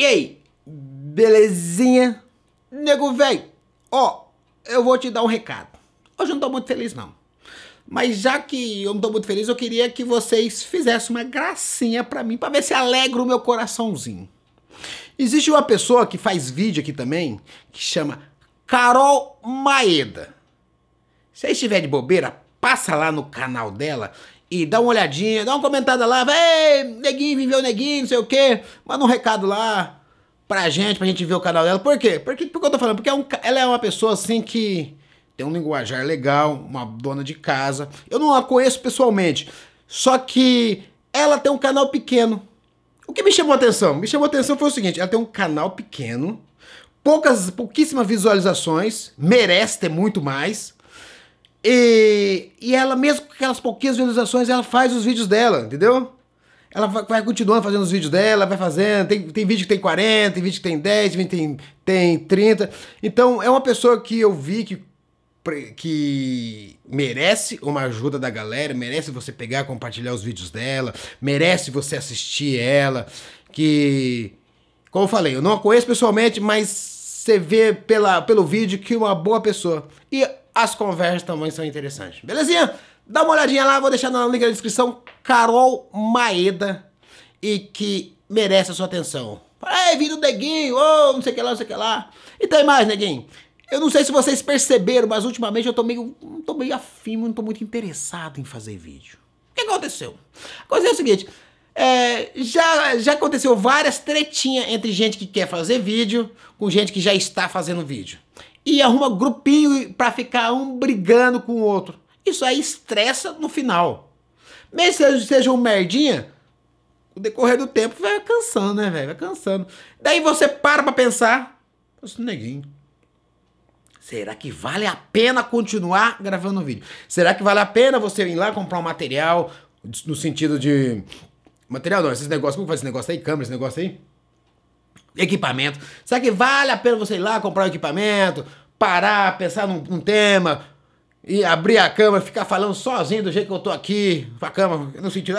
E aí, belezinha? Nego velho, ó, eu vou te dar um recado. Hoje eu não tô muito feliz não. Mas já que eu não tô muito feliz, eu queria que vocês fizessem uma gracinha pra mim, pra ver se alegra o meu coraçãozinho. Existe uma pessoa que faz vídeo aqui também, que chama Carol Maeda. Se estiver de bobeira, passa lá no canal dela e dá uma olhadinha, dá uma comentada lá, vai neguinho, viveu neguinho, não sei o quê, manda um recado lá pra gente, pra gente ver o canal dela. Por quê? Por que, por que eu tô falando? Porque é um, ela é uma pessoa assim que tem um linguajar legal, uma dona de casa. Eu não a conheço pessoalmente, só que ela tem um canal pequeno. O que me chamou a atenção? Me chamou a atenção foi o seguinte, ela tem um canal pequeno, poucas, pouquíssimas visualizações, merece ter muito mais. E, e ela, mesmo com aquelas pouquinhas visualizações, ela faz os vídeos dela, entendeu? Ela vai, vai continuando fazendo os vídeos dela, vai fazendo. Tem, tem vídeo que tem 40, tem vídeo que tem 10, tem, tem, tem 30. Então, é uma pessoa que eu vi que, que merece uma ajuda da galera, merece você pegar, compartilhar os vídeos dela, merece você assistir ela. Que, como eu falei, eu não a conheço pessoalmente, mas você vê pela, pelo vídeo que é uma boa pessoa. E as conversas também são interessantes. Belezinha? Dá uma olhadinha lá, vou deixar na link na descrição. Carol Maeda e que merece a sua atenção. Ei, vindo o Neguinho, oh, não sei o que lá, não sei o que lá. E tem mais, Neguinho. Eu não sei se vocês perceberam, mas ultimamente eu tô meio, tô meio afim, não tô muito interessado em fazer vídeo. O que aconteceu? Aconteceu o seguinte, é, já, já aconteceu várias tretinhas entre gente que quer fazer vídeo com gente que já está fazendo vídeo e arruma grupinho para ficar um brigando com o outro. Isso aí estressa no final. Mesmo que seja um merdinha, o decorrer do tempo vai cansando, né, velho? Vai cansando. Daí você para pra pensar, esse neguinho, será que vale a pena continuar gravando o vídeo? Será que vale a pena você ir lá comprar um material, no sentido de... Material não, esses negócios, como faz esse negócio aí? Câmera, esse negócio aí? equipamento. Será que vale a pena você ir lá comprar o um equipamento, parar, pensar num, num, tema e abrir a câmera, ficar falando sozinho do jeito que eu tô aqui, com a câmera, no sentido.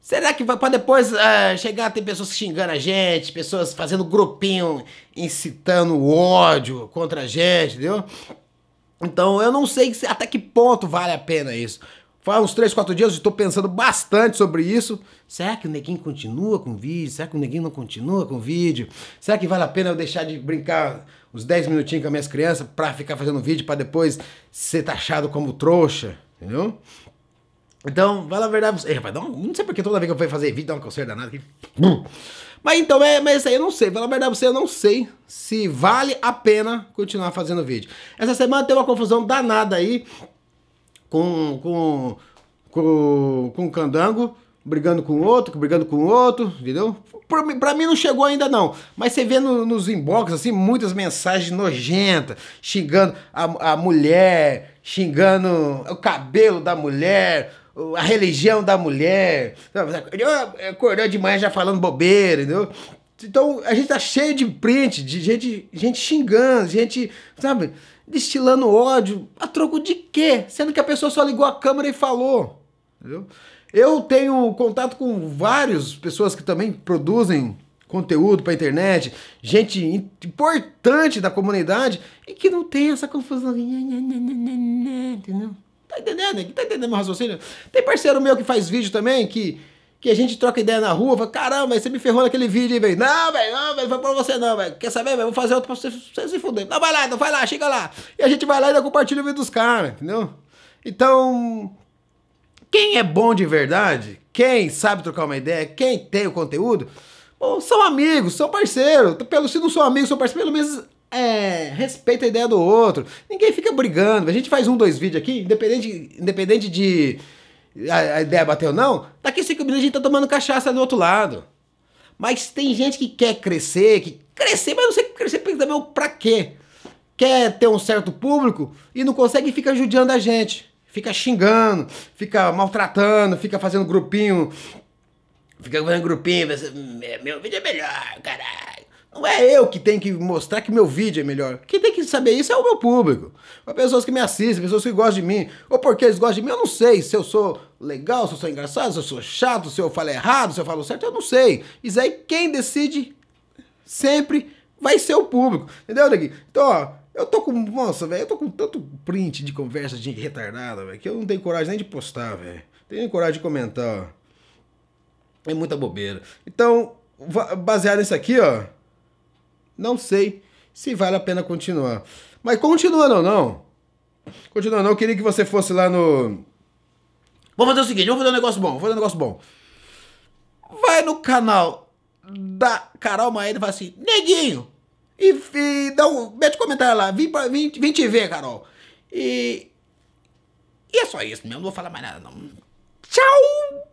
Será que vai para depois uh, chegar a ter pessoas xingando a gente, pessoas fazendo grupinho, incitando ódio contra a gente, entendeu? Então eu não sei até que ponto vale a pena isso. Faz uns 3, 4 dias, eu estou pensando bastante sobre isso. Será que o neguinho continua com o vídeo? Será que o neguinho não continua com o vídeo? Será que vale a pena eu deixar de brincar uns 10 minutinhos com as minhas crianças para ficar fazendo vídeo para depois ser taxado como trouxa? Entendeu? Então, vai lá, verdade, você. Rapaz, um, não sei porque toda vez que eu fui fazer vídeo, dá um conselho danado aqui. Mas então, é, mas é isso aí eu não sei. Vai lá, verdade você, eu não sei se vale a pena continuar fazendo vídeo. Essa semana tem uma confusão danada aí com, com, com, com um candango, brigando com outro, brigando com outro, entendeu? Pra, pra mim não chegou ainda não, mas você vê no, nos inbox, assim, muitas mensagens nojentas, xingando a, a mulher, xingando o cabelo da mulher, a religião da mulher, acordou manhã já falando bobeira, entendeu? Então a gente tá cheio de print, de gente, gente xingando, gente, sabe, destilando ódio. A troco de quê? Sendo que a pessoa só ligou a câmera e falou. Entendeu? Eu tenho contato com várias pessoas que também produzem conteúdo para internet, gente importante da comunidade e que não tem essa confusão. Entendeu? Tá entendendo? Tá entendendo meu raciocínio? Tem parceiro meu que faz vídeo também que que a gente troca ideia na rua, fala, caramba, você me ferrou naquele vídeo, velho. Não, velho, não, velho, foi pra você não, velho. Quer saber, velho? Vou fazer outro pra você, você se fuder. Não, vai lá, não, vai lá, chega lá. E a gente vai lá e compartilha o vídeo dos caras, entendeu? Então, quem é bom de verdade, quem sabe trocar uma ideia, quem tem o conteúdo, bom, são amigos, são parceiros. Então, pelo, se não são amigos, são parceiros, pelo menos é, respeita a ideia do outro. Ninguém fica brigando. A gente faz um, dois vídeos aqui, independente, independente de a, a ideia bater ou não. Daqui possibilidade gente estar tá tomando cachaça do outro lado. Mas tem gente que quer crescer, que crescer, mas não sei crescer também pra quê. Quer ter um certo público e não consegue e fica judiando a gente. Fica xingando, fica maltratando, fica fazendo grupinho. Fica fazendo grupinho, meu vídeo é melhor, caralho. Não é eu que tenho que mostrar que meu vídeo é melhor saber isso é o meu público. As pessoas que me assistem, pessoas que gostam de mim. Ou porque eles gostam de mim, eu não sei se eu sou legal, se eu sou engraçado, se eu sou chato, se eu falo errado, se eu falo certo, eu não sei. Isso aí quem decide sempre vai ser o público. Entendeu, Daqui? Então, ó, eu tô com. Nossa, velho, eu tô com tanto print de conversa de retardada, velho, que eu não tenho coragem nem de postar, velho. Tenho coragem de comentar, ó. É muita bobeira. Então, baseado nisso aqui, ó. Não sei se vale a pena continuar. Mas continuando ou não, continuando Eu queria que você fosse lá no. Vamos fazer o seguinte, vamos fazer um negócio bom, vamos fazer um negócio bom. Vai no canal da Carol Maeda e fala assim, neguinho! E, e dá um. Mete um comentário lá, vim, pra, vim, vim te ver, Carol. E. E é só isso mesmo, não vou falar mais nada não. Tchau!